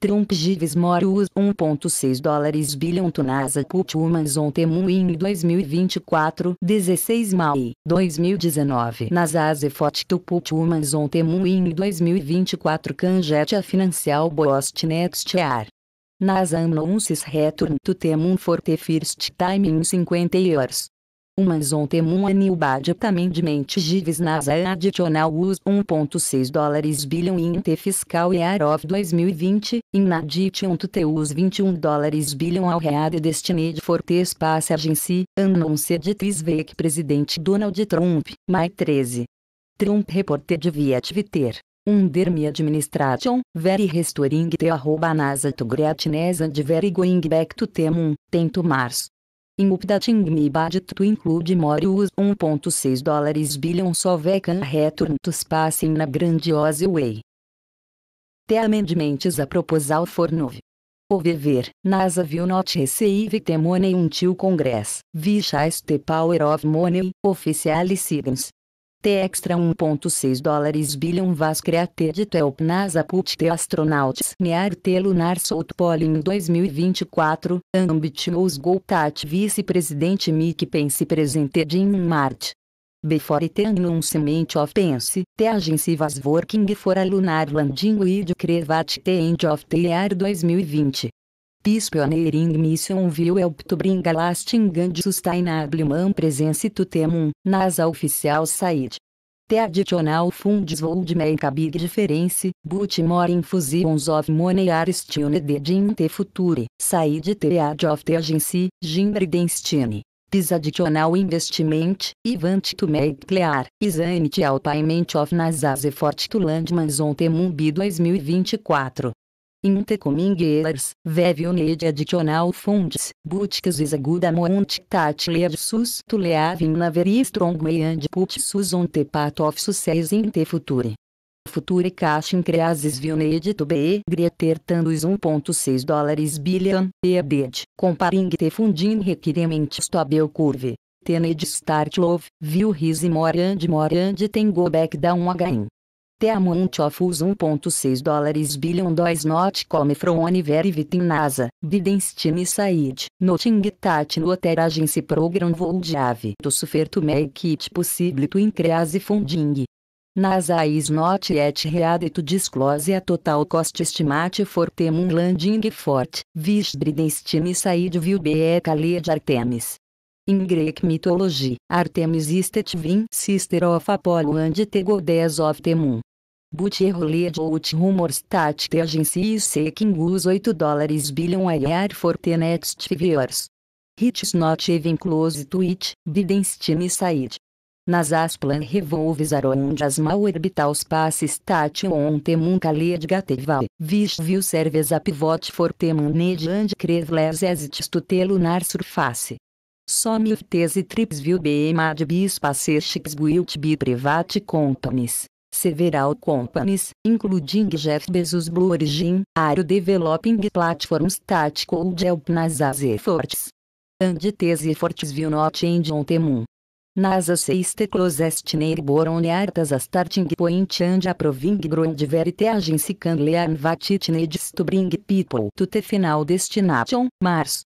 Trump gives more US 1.6 dólares bilhão to NASA put humans on the moon in 2024 16 Mai, 2019 NASA's effort to put humans on the moon in 2024 can jet a financial boost next year. NASA anunces return to the moon for the first time in 50 years. Umas ontem um anil também de gives nas é adicional US 1.6 dólares bilhão em T fiscal e AROV 2020, in addition to US 21 dólares bilhão ao reade destined for this passage in si, announced this Presidente Donald Trump, mai 13. Trump reported via Twitter. Under my administration, very restoring the arroba NASA to greatness and very going back to the tento 10 março. In updating my budget to include more use 1.6 dólares billion so vecan can return to space na grandiosa grandiose way. The amendments a proposal for nove. Overver, NASA viu not receive the money until Congress, via the power of money, official signs. T extra 1.6 dólares bilhão vas de help NASA put the astronauts near te lunar south pole in 2024, ambit os Goltat vice-presidente Mick Pence de in Marte. Before the announcement of Pence, the agency was working for a lunar landing with crevat the end of the year 2020. Pioneering Mission Welp to bring a lasting and sustainable man presence to Temun, NASA official site. The additional funds would make a big difference, but more infusions of money are stunted in the future, side the of the agency, Jimber Denstine. This additional investment, event to make clear, is an payment of NASA's effort to land on Temun by 2024. Intercomingers, years, Vevioned additional funds, butques is a good amount that sus to leave in a very strong way and puts us on the path of success in the future. Future cash increases vioned to be greater than 1.6 dólares billion, EBIT, comparing the funding requirements to a curve. Tened start love, view his more and more and tem go back down again. The amount of US 1.6 dólares billion dois not come from anywhere within NASA. Bidenstein said, noting that no other agency program would have to suffer to make it possible to increase funding. NASA is not yet ready to disclose a total cost estimate for the moon landing fort, vis Bridenstine said will be a Artemis. In Greek mythology, Artemis is the twin sister of Apollo and the goddess of the moon. Butyrolid out rumors that the agency is seeking use 8 dólares billion IR for the next five years. not even close to it, Biden's team said. NASA's plan revolves around as mal orbital space station on the moon Gateval, which will serve a pivot for the manage and creveless as to the lunar surface. Some of these trips will be made by space ships built by private companies several companies, including Jeff Bezos Blue Origin, are developing platforms could help NASA's efforts. And these efforts will not end on them. NASA says the closest neighbor on earth as a starting point and approving ground where the agency can learn what it needs to bring people to the final destination, Mars.